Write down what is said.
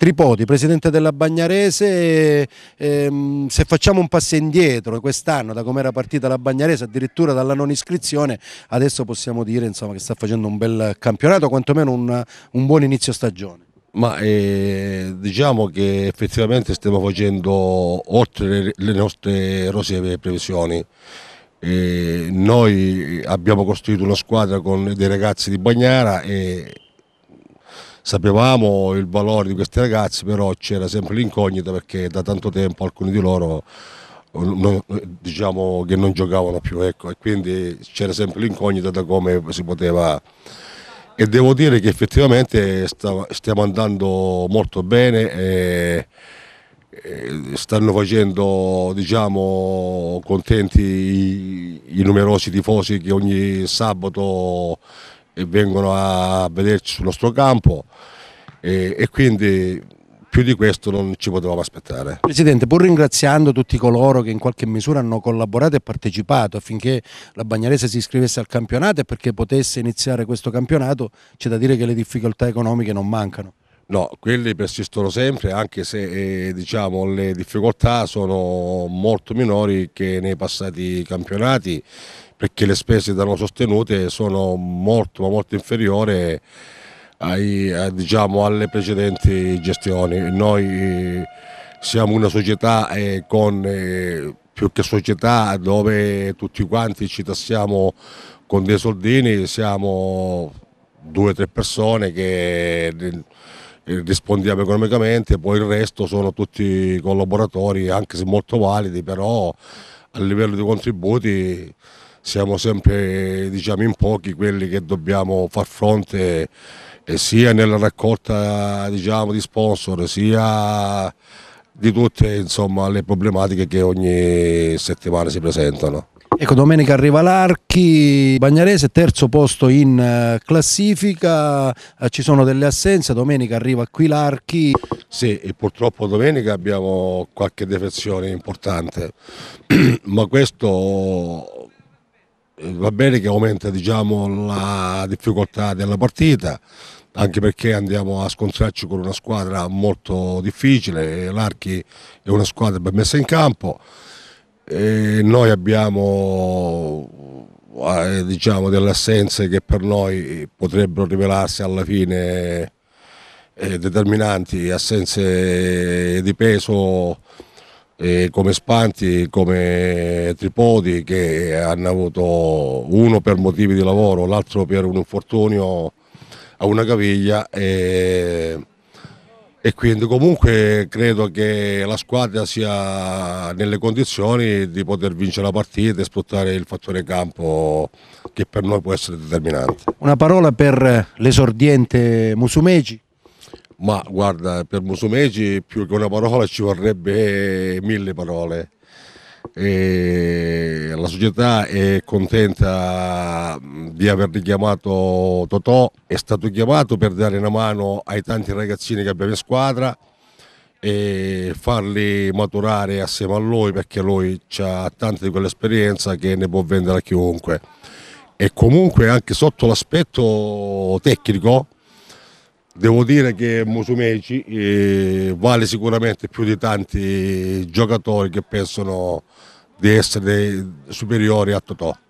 Tripodi, presidente della Bagnarese, ehm, se facciamo un passo indietro quest'anno da come era partita la Bagnarese, addirittura dalla non iscrizione, adesso possiamo dire insomma, che sta facendo un bel campionato, quantomeno un, un buon inizio stagione. Ma eh, diciamo che effettivamente stiamo facendo oltre le nostre rosee previsioni. Eh, noi abbiamo costruito una squadra con dei ragazzi di Bagnara e sapevamo il valore di questi ragazzi, però c'era sempre l'incognita perché da tanto tempo alcuni di loro diciamo che non giocavano più ecco, e quindi c'era sempre l'incognita da come si poteva e devo dire che effettivamente stiamo andando molto bene e, stanno facendo diciamo, contenti i numerosi tifosi che ogni sabato e vengono a vederci sul nostro campo e, e quindi più di questo non ci potevamo aspettare. Presidente, pur ringraziando tutti coloro che in qualche misura hanno collaborato e partecipato affinché la Bagnarese si iscrivesse al campionato e perché potesse iniziare questo campionato, c'è da dire che le difficoltà economiche non mancano. No, quelli persistono sempre anche se eh, diciamo, le difficoltà sono molto minori che nei passati campionati perché le spese da noi sostenute sono molto, ma molto inferiori ai, a, diciamo, alle precedenti gestioni. Noi eh, siamo una società eh, con, eh, più che società dove tutti quanti ci tassiamo con dei soldini, siamo due o tre persone che eh, eh, rispondiamo economicamente, poi il resto sono tutti collaboratori, anche se molto validi, però a livello di contributi siamo sempre diciamo, in pochi quelli che dobbiamo far fronte eh, sia nella raccolta diciamo, di sponsor sia di tutte insomma, le problematiche che ogni settimana si presentano. Ecco, domenica arriva l'Archi, Bagnarese terzo posto in eh, classifica, eh, ci sono delle assenze, domenica arriva qui l'Archi. Sì, purtroppo domenica abbiamo qualche defezione importante, ma questo eh, va bene che aumenta diciamo, la difficoltà della partita, anche perché andiamo a scontrarci con una squadra molto difficile, l'Archi è una squadra ben messa in campo, e noi abbiamo eh, diciamo, delle assenze che per noi potrebbero rivelarsi alla fine eh, determinanti, assenze di peso eh, come Spanti, come Tripodi che hanno avuto uno per motivi di lavoro, l'altro per un infortunio a una caviglia. E, e quindi comunque credo che la squadra sia nelle condizioni di poter vincere la partita e sfruttare il fattore campo che per noi può essere determinante. Una parola per l'esordiente Musumeci? Ma guarda, per Musumeci più che una parola ci vorrebbe mille parole e la società è contenta di aver richiamato Totò, è stato chiamato per dare una mano ai tanti ragazzini che abbiamo in squadra e farli maturare assieme a lui perché lui ha tanta di quell'esperienza che ne può vendere a chiunque e comunque anche sotto l'aspetto tecnico Devo dire che Musumeci eh, vale sicuramente più di tanti giocatori che pensano di essere superiori a Totò.